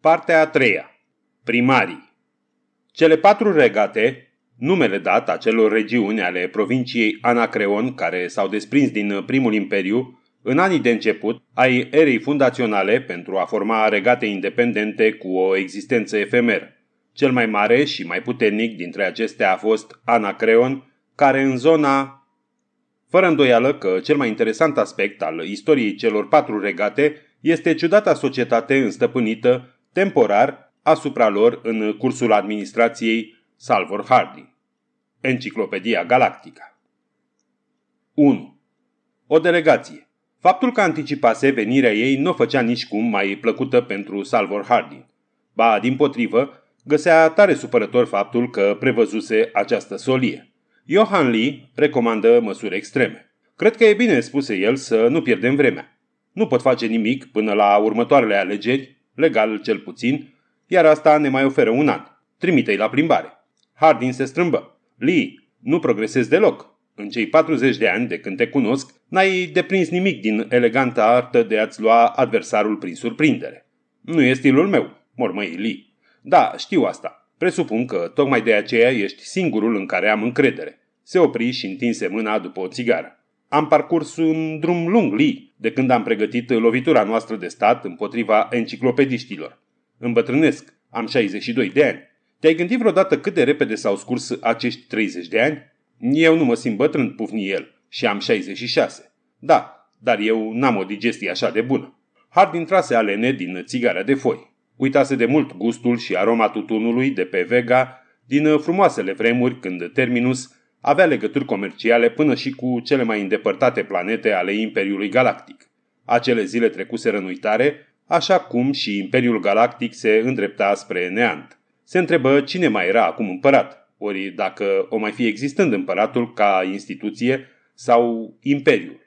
Partea a treia. Primarii. Cele patru regate, numele dat acelor regiuni ale provinciei Anacreon care s-au desprins din primul imperiu, în anii de început ai erei fundaționale pentru a forma regate independente cu o existență efemeră. Cel mai mare și mai puternic dintre acestea a fost Anacreon, care în zona fără îndoială că cel mai interesant aspect al istoriei celor patru regate este ciudata societate înstăpânită temporar asupra lor în cursul administrației Salvor Hardy. Enciclopedia Galactica 1. O delegație. Faptul că anticipase venirea ei nu o făcea nici cum mai plăcută pentru Salvor Hardy. Ba, din potrivă, găsea tare supărător faptul că prevăzuse această solie. Johan Lee recomandă măsuri extreme. Cred că e bine, spuse el, să nu pierdem vremea. Nu pot face nimic până la următoarele alegeri legal cel puțin, iar asta ne mai oferă un an. Trimite-i la plimbare. Hardin se strâmbă. Lee, nu progresezi deloc. În cei 40 de ani de când te cunosc, n-ai deprins nimic din eleganta artă de a-ți lua adversarul prin surprindere. Nu e stilul meu, mormăi Lee. Da, știu asta. Presupun că tocmai de aceea ești singurul în care am încredere. Se opri și întinse mâna după o țigară. Am parcurs un drum lung, Lee, de când am pregătit lovitura noastră de stat împotriva enciclopediștilor. Îmbătrânesc, am 62 de ani. Te-ai gândit vreodată cât de repede s-au scurs acești 30 de ani? Eu nu mă simt bătrân, pufni el, și am 66. Da, dar eu n-am o digestie așa de bună. Hardin trase alene din țigarea de foi. Uitase de mult gustul și aroma tutunului de pe Vega din frumoasele vremuri când Terminus avea legături comerciale până și cu cele mai îndepărtate planete ale Imperiului Galactic. Acele zile trecuseră în uitare, așa cum și Imperiul Galactic se îndrepta spre neant. Se întrebă cine mai era acum împărat, ori dacă o mai fi existând împăratul ca instituție sau imperiul.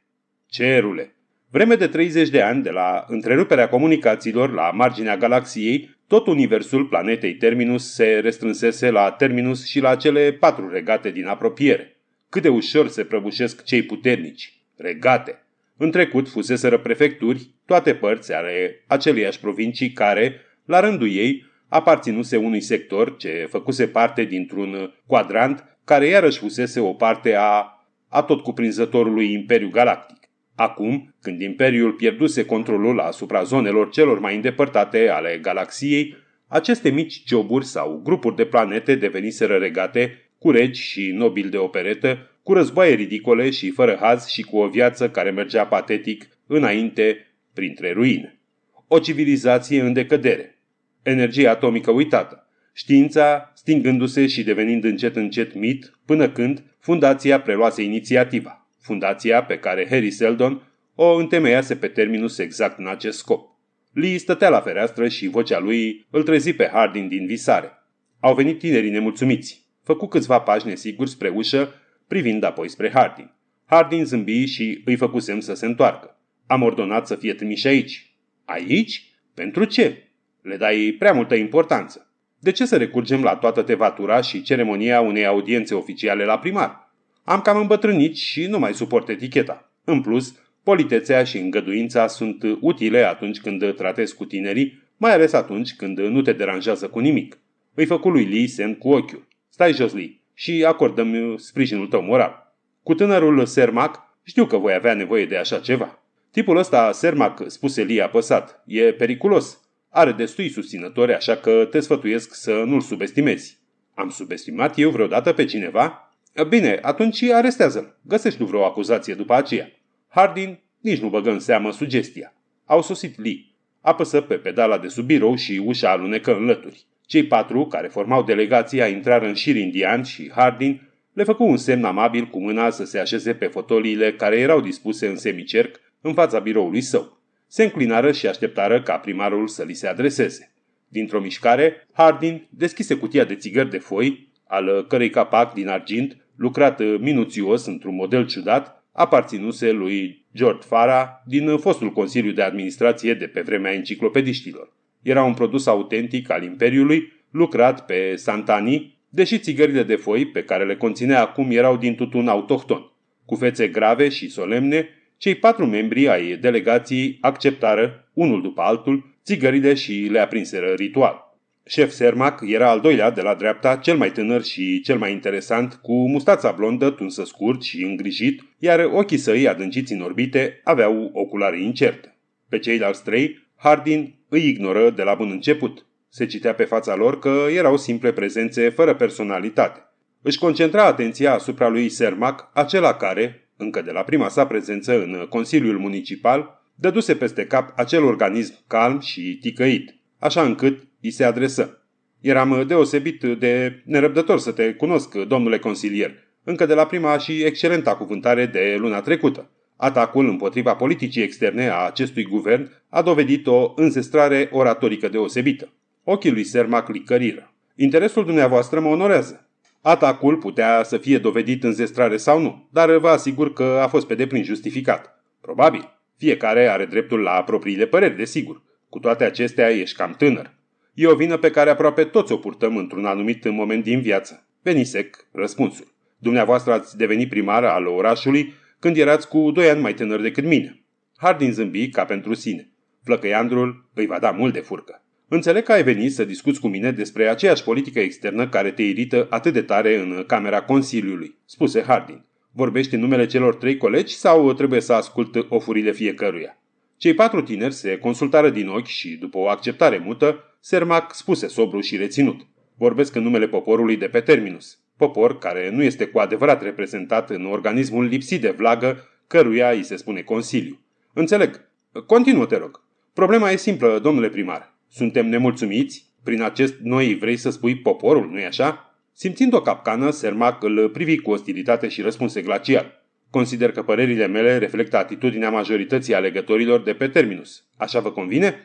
Cerule! Vreme de 30 de ani de la întreruperea comunicațiilor la marginea galaxiei, tot universul planetei Terminus se restrânsese la Terminus și la cele patru regate din apropiere. Cât de ușor se prăbușesc cei puternici. Regate. În trecut fuseseră prefecturi, toate părți ale aceleiași provincii care, la rândul ei, aparținuse unui sector ce făcuse parte dintr-un quadrant care iarăși fusese o parte a, a tot cuprinzătorului Imperiu Galactic. Acum, când Imperiul pierduse controlul asupra zonelor celor mai îndepărtate ale galaxiei, aceste mici joburi sau grupuri de planete deveniseră regate cu regi și nobili de operetă, cu războaie ridicole și fără haz și cu o viață care mergea patetic înainte printre ruine. O civilizație în decădere. Energie atomică uitată. Știința stingându-se și devenind încet încet mit, până când fundația preluase inițiativa fundația pe care Harry Seldon o întemeiase pe terminus exact în acest scop. Lee stătea la fereastră și vocea lui îl trezi pe Hardin din visare. Au venit tinerii nemulțumiți. Făcu câțiva pași nesiguri spre ușă, privind apoi spre Hardin. Hardin zâmbi și îi făcu semn să se întoarcă. Am ordonat să fie trimiși aici. Aici? Pentru ce? Le dai prea multă importanță. De ce să recurgem la toată tevatura și ceremonia unei audiențe oficiale la primar? Am cam îmbătrânit și nu mai suport eticheta. În plus, politețea și îngăduința sunt utile atunci când tratezi cu tinerii, mai ales atunci când nu te deranjează cu nimic. Îi făcu lui Lee semn cu ochiul. Stai jos, Lee, și acordăm sprijinul tău moral. Cu tânărul Sermac știu că voi avea nevoie de așa ceva. Tipul ăsta, Sermac, spuse Lee apăsat, e periculos. Are destui susținători, așa că te sfătuiesc să nu-l subestimezi. Am subestimat eu vreodată pe cineva? Ă, bine, atunci arestează-l. Găsești nu vreo acuzație după aceea. Hardin nici nu băgă în seamă sugestia. Au sosit Lee. Apăsă pe pedala de sub birou și ușa alunecă în lături. Cei patru, care formau delegația, intrară în șir indian și Hardin le făcu un semn amabil cu mâna să se așeze pe fotoliile care erau dispuse în semicerc în fața biroului său. Se înclinară și așteptară ca primarul să li se adreseze. Dintr-o mișcare, Hardin deschise cutia de țigări de foi, al cărei capac din argint lucrată uh, minuțios într-un model ciudat, aparținuse lui George Fara din uh, fostul Consiliu de Administrație de pe vremea enciclopediștilor. Era un produs autentic al Imperiului, lucrat pe santani, deși țigările de foi pe care le conținea acum erau din tutun autohton. Cu fețe grave și solemne, cei patru membri ai delegației acceptară, unul după altul, țigările și le aprinseră ritual. Șef Sermac era al doilea de la dreapta, cel mai tânăr și cel mai interesant, cu mustața blondă, tunsă scurt și îngrijit, iar ochii săi adânciți în orbite aveau oculare incert. Pe ceilalți trei, Hardin îi ignoră de la bun început. Se citea pe fața lor că erau simple prezențe fără personalitate. Își concentra atenția asupra lui Sermac, acela care, încă de la prima sa prezență în Consiliul Municipal, dăduse peste cap acel organism calm și ticăit, așa încât îi se adresă. Eram uh, deosebit uh, de nerăbdător să te cunosc, uh, domnule consilier, încă de la prima și excelenta cuvântare de luna trecută. Atacul împotriva politicii externe a acestui guvern a dovedit o înzestrare oratorică deosebită. Ochii lui Sermac licăriră. Interesul dumneavoastră mă onorează. Atacul putea să fie dovedit zestrare sau nu, dar vă asigur că a fost pe deplin justificat. Probabil. Fiecare are dreptul la propriile păreri, desigur. Cu toate acestea, ești cam tânăr. E o vină pe care aproape toți o purtăm într-un anumit moment din viață. Venisec, răspunsul. Dumneavoastră ați devenit primară al orașului când erați cu doi ani mai tânăr decât mine. Hardin zâmbi ca pentru sine. Flăcăiandrul îi va da mult de furcă. Înțeleg că ai venit să discuți cu mine despre aceeași politică externă care te irită atât de tare în Camera Consiliului, spuse Hardin. Vorbești în numele celor trei colegi sau trebuie să ascult ofurile fiecăruia? Cei patru tineri se consultară din ochi și, după o acceptare mută, Sermac spuse sobru și reținut. Vorbesc în numele poporului de pe terminus. Popor care nu este cu adevărat reprezentat în organismul lipsit de vlagă, căruia îi se spune Consiliu. Înțeleg. Continuă, te rog. Problema e simplă, domnule primar. Suntem nemulțumiți? Prin acest noi vrei să spui poporul, nu-i așa? Simțind o capcană, Sermac îl privi cu ostilitate și răspunse glacial. Consider că părerile mele reflectă atitudinea majorității alegătorilor de pe terminus. Așa vă convine?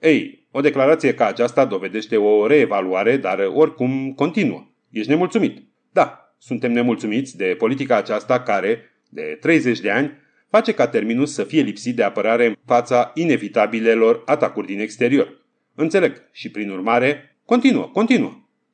Ei, o declarație ca aceasta dovedește o reevaluare, dar oricum continuă. Ești nemulțumit. Da, suntem nemulțumiți de politica aceasta care, de 30 de ani, face ca terminus să fie lipsit de apărare în fața inevitabilelor atacuri din exterior. Înțeleg și, prin urmare, continuă, continuă.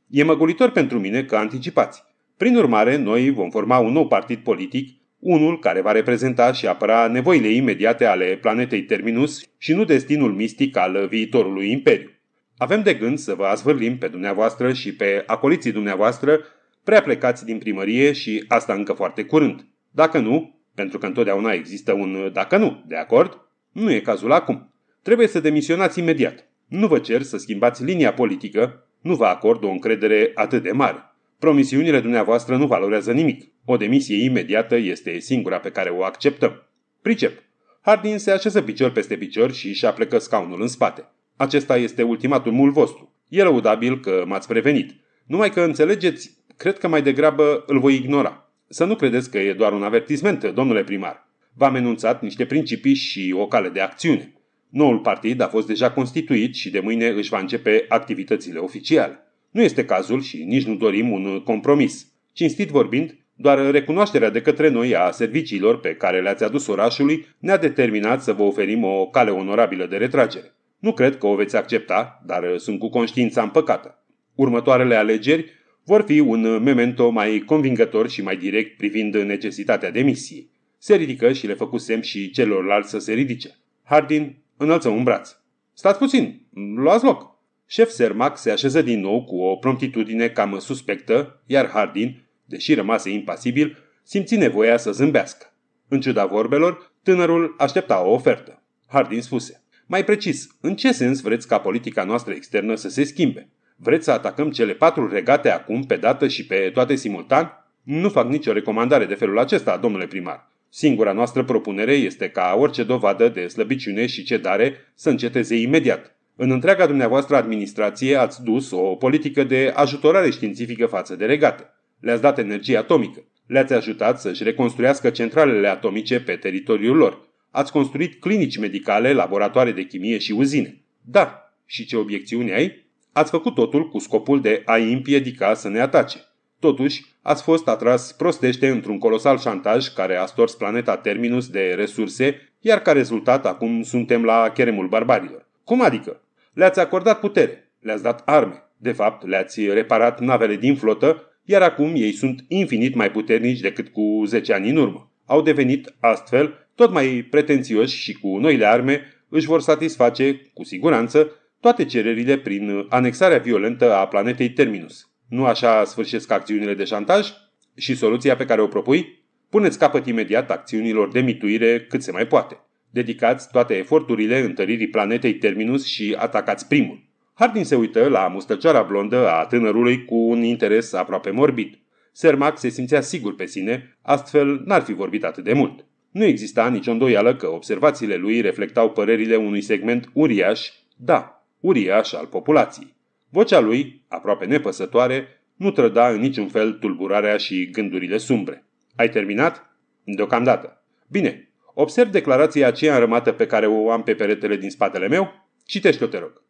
E măgulitor pentru mine că anticipați. Prin urmare, noi vom forma un nou partid politic unul care va reprezenta și apăra nevoile imediate ale planetei Terminus și nu destinul mistic al viitorului imperiu. Avem de gând să vă azvârlim pe dumneavoastră și pe acoliții dumneavoastră prea plecați din primărie și asta încă foarte curând. Dacă nu, pentru că întotdeauna există un dacă nu, de acord? Nu e cazul acum. Trebuie să demisionați imediat. Nu vă cer să schimbați linia politică, nu vă acord o încredere atât de mare. Promisiunile dumneavoastră nu valorează nimic. O demisie imediată este singura pe care o acceptăm. Pricep. Hardin se așeză picior peste picior și își plecă scaunul în spate. Acesta este ultimatul ultimatumul vostru. E răudabil că m-ați prevenit. Numai că înțelegeți, cred că mai degrabă îl voi ignora. Să nu credeți că e doar un avertisment, domnule primar. V-am enunțat niște principii și o cale de acțiune. Noul partid a fost deja constituit și de mâine își va începe activitățile oficiale. Nu este cazul și nici nu dorim un compromis. Cinstit vorbind, doar recunoașterea de către noi a serviciilor pe care le-ați adus orașului ne-a determinat să vă oferim o cale onorabilă de retragere. Nu cred că o veți accepta, dar uh, sunt cu conștiința împăcată. Următoarele alegeri vor fi un memento mai convingător și mai direct privind necesitatea demisiei. Se ridică și le făcu semn și celorlalți să se ridice. Hardin înălță un braț. Stați puțin, luați loc. Șef Sermac se așeză din nou cu o promptitudine cam suspectă, iar Hardin Deși rămase impasibil, simți nevoia să zâmbească. În ciuda vorbelor, tânărul aștepta o ofertă. Hardin spuse, mai precis, în ce sens vreți ca politica noastră externă să se schimbe? Vreți să atacăm cele patru regate acum, pe dată și pe toate simultan? Nu fac nicio recomandare de felul acesta, domnule primar. Singura noastră propunere este ca orice dovadă de slăbiciune și cedare să înceteze imediat. În întreaga dumneavoastră administrație ați dus o politică de ajutorare științifică față de regate le-ați dat energie atomică, le-ați ajutat să-și reconstruiască centralele atomice pe teritoriul lor, ați construit clinici medicale, laboratoare de chimie și uzine. Dar, și ce obiecțiuni ai? Ați făcut totul cu scopul de a-i împiedica să ne atace. Totuși, ați fost atras prostește într-un colosal șantaj care a stors planeta Terminus de resurse, iar ca rezultat acum suntem la cheremul barbarilor. Cum adică? Le-ați acordat putere, le-ați dat arme, de fapt le-ați reparat navele din flotă iar acum ei sunt infinit mai puternici decât cu 10 ani în urmă. Au devenit, astfel, tot mai pretențioși și cu noile arme își vor satisface, cu siguranță, toate cererile prin anexarea violentă a planetei Terminus. Nu așa sfârșesc acțiunile de șantaj? Și soluția pe care o propui? Puneți capăt imediat acțiunilor de mituire cât se mai poate. Dedicați toate eforturile întăririi planetei Terminus și atacați primul. Hardin se uită la mustăcioara blondă a tânărului cu un interes aproape morbid. Sermac se simțea sigur pe sine, astfel n-ar fi vorbit atât de mult. Nu exista nicio îndoială că observațiile lui reflectau părerile unui segment uriaș, da, uriaș al populației. Vocea lui, aproape nepăsătoare, nu trăda în niciun fel tulburarea și gândurile sumbre. Ai terminat? Deocamdată. Bine, observ declarația aceea înrămată pe care o am pe peretele din spatele meu? Citește-o, te rog.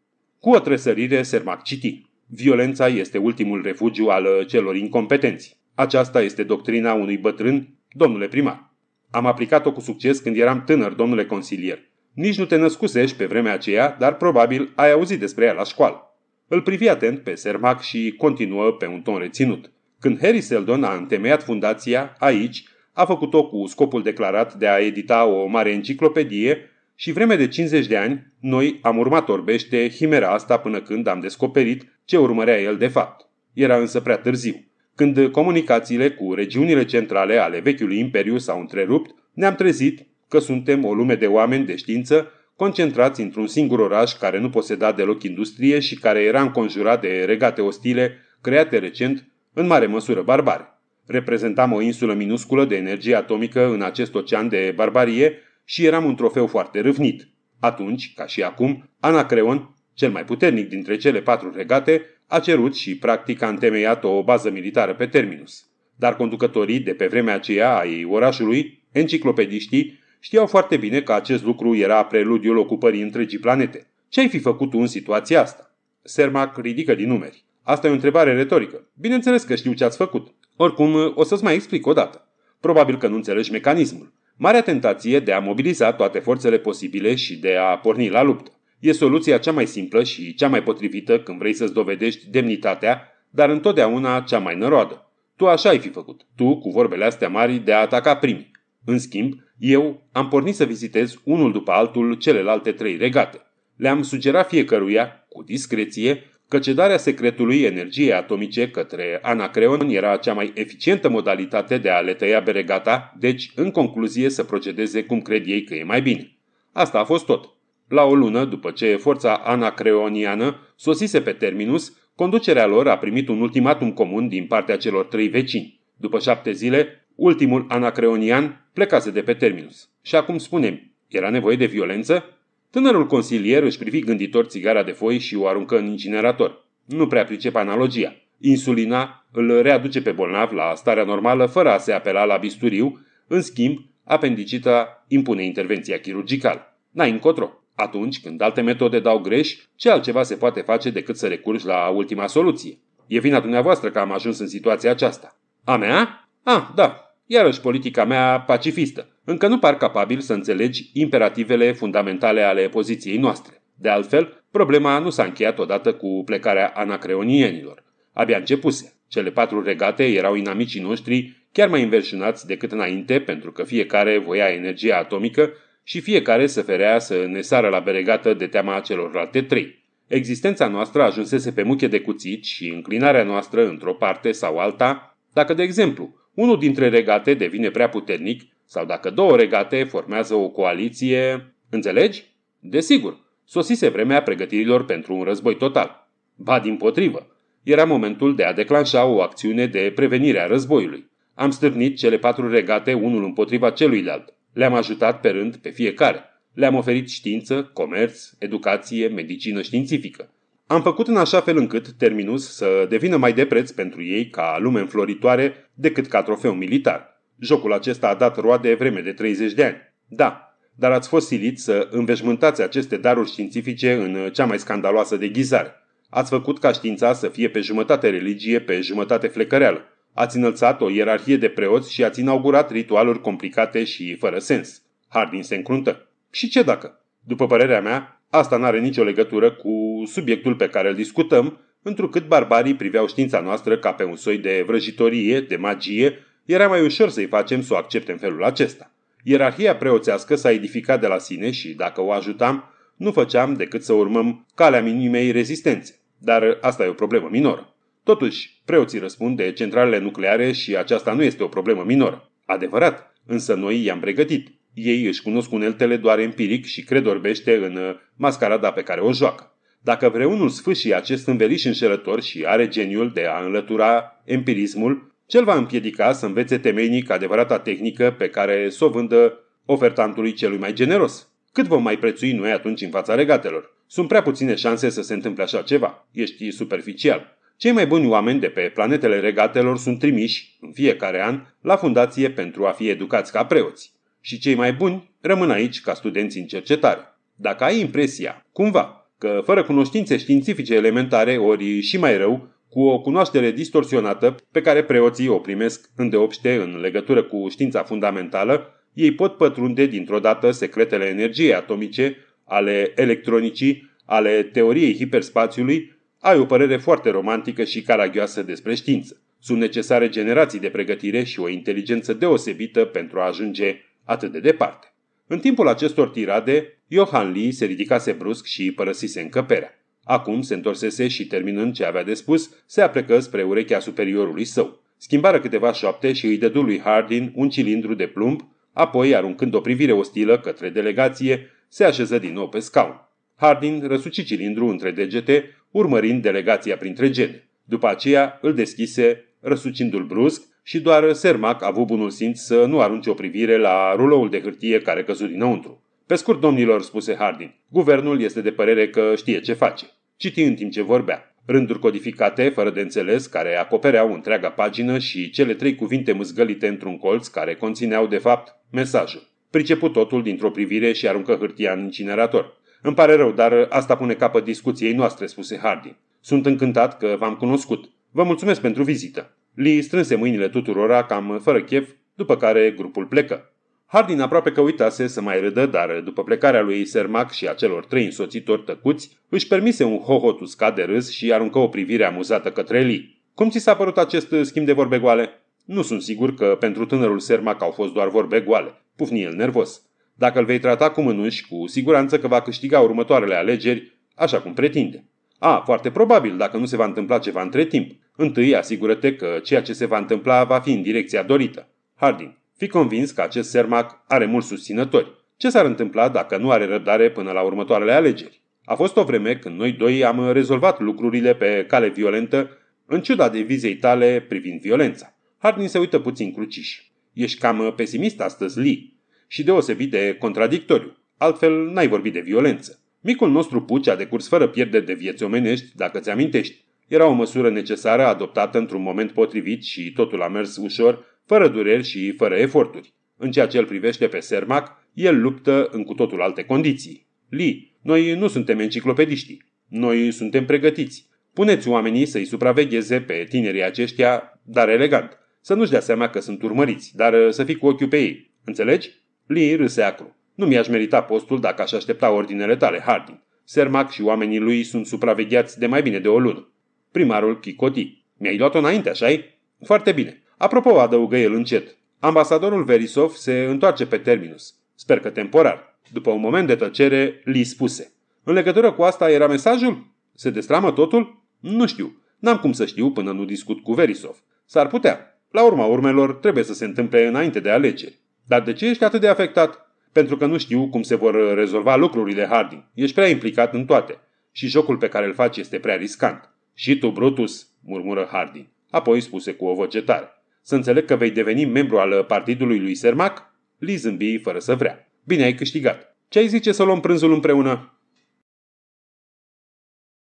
Cu o tresărire, Sermac citi. Violența este ultimul refugiu al uh, celor incompetenți. Aceasta este doctrina unui bătrân, domnule primar. Am aplicat-o cu succes când eram tânăr, domnule consilier. Nici nu te născusești pe vremea aceea, dar probabil ai auzit despre ea la școală. Îl privi atent pe Sermac și continuă pe un ton reținut. Când Harry Seldon a întemeiat fundația, aici, a făcut-o cu scopul declarat de a edita o mare enciclopedie și vreme de 50 de ani, noi am urmat orbește himera asta până când am descoperit ce urmărea el de fapt. Era însă prea târziu. Când comunicațiile cu regiunile centrale ale vechiului imperiu s-au întrerupt, ne-am trezit că suntem o lume de oameni de știință concentrați într-un singur oraș care nu poseda deloc industrie și care era înconjurat de regate ostile create recent, în mare măsură barbare. Reprezentam o insulă minusculă de energie atomică în acest ocean de barbarie și eram un trofeu foarte râvnit. Atunci, ca și acum, Anacreon, cel mai puternic dintre cele patru regate, a cerut și practic a întemeiat o bază militară pe Terminus. Dar conducătorii de pe vremea aceea a ei orașului, enciclopediștii, știau foarte bine că acest lucru era preludiul ocupării întregii planete. Ce ai fi făcut tu în situația asta? Sermac ridică din numeri. Asta e o întrebare retorică. Bineînțeles că știu ce ați făcut. Oricum, o să-ți mai explic o dată. Probabil că nu înțelegi mecanismul. Marea tentație de a mobiliza toate forțele posibile și de a porni la luptă. E soluția cea mai simplă și cea mai potrivită când vrei să-ți dovedești demnitatea, dar întotdeauna cea mai năroadă. Tu așa ai fi făcut, tu cu vorbele astea mari de a ataca primii. În schimb, eu am pornit să vizitez unul după altul celelalte trei regate. Le-am sugerat fiecăruia, cu discreție, Căcedarea secretului energiei atomice către Anacreon era cea mai eficientă modalitate de a le tăia beregata, deci, în concluzie, să procedeze cum cred ei că e mai bine. Asta a fost tot. La o lună după ce forța anacreoniană sosise pe terminus, conducerea lor a primit un ultimatum comun din partea celor trei vecini. După șapte zile, ultimul anacreonian plecase de pe terminus. Și acum spunem, era nevoie de violență? Tânărul consilier își privi gânditor țigara de foi și o aruncă în incinerator. Nu prea pricep analogia. Insulina îl readuce pe bolnav la starea normală fără a se apela la bisturiu, în schimb, apendicita impune intervenția chirurgicală. N-ai încotro. Atunci când alte metode dau greș, ce altceva se poate face decât să recurgi la ultima soluție? E vina dumneavoastră că am ajuns în situația aceasta. A mea? Ah, da, Iarăși politica mea pacifistă. Încă nu par capabil să înțelegi imperativele fundamentale ale poziției noastre. De altfel, problema nu s-a încheiat odată cu plecarea anacreonienilor. Abia începuse. Cele patru regate erau inamicii noștri chiar mai inversionați decât înainte, pentru că fiecare voia energia atomică și fiecare se ferea să ne sară la beregată de teama celorlalte trei. Existența noastră ajunsese pe muche de cuțit și înclinarea noastră într-o parte sau alta, dacă, de exemplu, unul dintre regate devine prea puternic sau dacă două regate formează o coaliție... Înțelegi? Desigur, sosise vremea pregătirilor pentru un război total. Ba din potrivă, era momentul de a declanșa o acțiune de prevenire a războiului. Am stârnit cele patru regate unul împotriva celuilalt. Le-am ajutat pe rând pe fiecare. Le-am oferit știință, comerț, educație, medicină științifică. Am făcut în așa fel încât Terminus să devină mai de preț pentru ei ca lume înfloritoare decât ca trofeu militar. Jocul acesta a dat roade vreme de 30 de ani. Da, dar ați fost silit să înveșmântați aceste daruri științifice în cea mai scandaloasă deghizare. Ați făcut ca știința să fie pe jumătate religie, pe jumătate flecăreală. Ați înălțat o ierarhie de preoți și ați inaugurat ritualuri complicate și fără sens. Hardin se încruntă. Și ce dacă? După părerea mea, Asta nu are nicio legătură cu subiectul pe care îl discutăm, întrucât barbarii priveau știința noastră ca pe un soi de vrăjitorie, de magie, era mai ușor să-i facem să o accepte în felul acesta. Ierarhia preoțească s-a edificat de la sine și, dacă o ajutam, nu făceam decât să urmăm calea minimei rezistențe. Dar asta e o problemă minoră. Totuși, preoții răspund de centralele nucleare și aceasta nu este o problemă minoră. Adevărat, însă noi i-am pregătit. Ei își cunosc uneltele doar empiric și cred orbește în uh, mascarada pe care o joacă. Dacă vreunul sfâșie acest înveliș înșelător și are geniul de a înlătura empirismul, cel va împiedica să învețe temeinic adevărata tehnică pe care s o vândă ofertantului celui mai generos. Cât vom mai prețui noi atunci în fața regatelor? Sunt prea puține șanse să se întâmple așa ceva. Ești superficial. Cei mai buni oameni de pe planetele regatelor sunt trimiși, în fiecare an, la fundație pentru a fi educați ca preoți și cei mai buni rămân aici ca studenți în cercetare. Dacă ai impresia, cumva, că fără cunoștințe științifice elementare, ori și mai rău, cu o cunoaștere distorsionată pe care preoții o primesc îndeopște în legătură cu știința fundamentală, ei pot pătrunde dintr-o dată secretele energiei atomice, ale electronicii, ale teoriei hiperspațiului, ai o părere foarte romantică și caragioasă despre știință. Sunt necesare generații de pregătire și o inteligență deosebită pentru a ajunge atât de departe. În timpul acestor tirade, Johan Lee se ridicase brusc și părăsise încăperea. Acum se întorsese și, terminând ce avea de spus, se aplecă spre urechea superiorului său. Schimbară câteva șoapte și îi dădu lui Hardin un cilindru de plumb, apoi, aruncând o privire ostilă către delegație, se așeză din nou pe scaun. Hardin răsuci cilindru între degete, urmărind delegația printre gene. După aceea îl deschise, răsucindu-l brusc, și doar Sermac a avut bunul simț să nu arunce o privire la ruloul de hârtie care căzut dinăuntru. Pe scurt, domnilor, spuse Hardin, guvernul este de părere că știe ce face. Citi în timp ce vorbea. Rânduri codificate, fără de înțeles, care acopereau întreaga pagină și cele trei cuvinte mâzgălite într-un colț care conțineau, de fapt, mesajul. Pricepu totul dintr-o privire și aruncă hârtia în incinerator. Îmi pare rău, dar asta pune capăt discuției noastre, spuse Hardin. Sunt încântat că v-am cunoscut. Vă mulțumesc pentru vizită. Li strânse mâinile tuturora cam fără chef, după care grupul plecă. Hardin aproape că uitase să mai râdă, dar după plecarea lui Sermac și a celor trei însoțitori tăcuți, își permise un hohot uscat de râs și aruncă o privire amuzată către Li. Cum ți s-a părut acest schimb de vorbe goale? Nu sunt sigur că pentru tânărul Sermac au fost doar vorbe goale. Pufni el nervos. Dacă îl vei trata cu mânuși, cu siguranță că va câștiga următoarele alegeri, așa cum pretinde. A, foarte probabil, dacă nu se va întâmpla ceva între timp. Întâi asigură-te că ceea ce se va întâmpla va fi în direcția dorită. Harding, fi convins că acest Sermac are mulți susținători. Ce s-ar întâmpla dacă nu are răbdare până la următoarele alegeri? A fost o vreme când noi doi am rezolvat lucrurile pe cale violentă, în ciuda devizei tale privind violența. Harding, se uită puțin cruciș. Ești cam pesimist astăzi, Lee, și deosebit de contradictoriu. Altfel, n-ai vorbit de violență. Micul nostru Puci a decurs fără pierdere de vieți omenești, dacă ți amintești. Era o măsură necesară adoptată într-un moment potrivit și totul a mers ușor, fără dureri și fără eforturi. În ceea ce îl privește pe Sermac, el luptă în cu totul alte condiții. Li, noi nu suntem enciclopediștii. Noi suntem pregătiți. Puneți oamenii să-i supravegheze pe tinerii aceștia, dar elegant. Să nu-și dea seama că sunt urmăriți, dar să fii cu ochiul pe ei. Înțelegi? Li râse acru. Nu mi-aș merita postul dacă aș aștepta ordinele tale, Harding. Sermac și oamenii lui sunt supravegheați de mai bine de o lună. Primarul Chicoti. Mi-ai luat-o înainte, așa -i? Foarte bine. Apropo, adăugă el încet. Ambasadorul Verisov se întoarce pe terminus. Sper că temporar. După un moment de tăcere, li spuse. În legătură cu asta era mesajul? Se destramă totul? Nu știu. N-am cum să știu până nu discut cu Verisov. S-ar putea. La urma urmelor, trebuie să se întâmple înainte de alegeri. Dar de ce ești atât de afectat? Pentru că nu știu cum se vor rezolva lucrurile, Harding. Ești prea implicat în toate. Și jocul pe care îl faci este prea riscant. Și tu, Brutus, murmură Harding. Apoi spuse cu o voce tare. Să înțeleg că vei deveni membru al partidului lui Sermac? Li zâmbi fără să vrea. Bine ai câștigat. Ce ai zice să luăm prânzul împreună?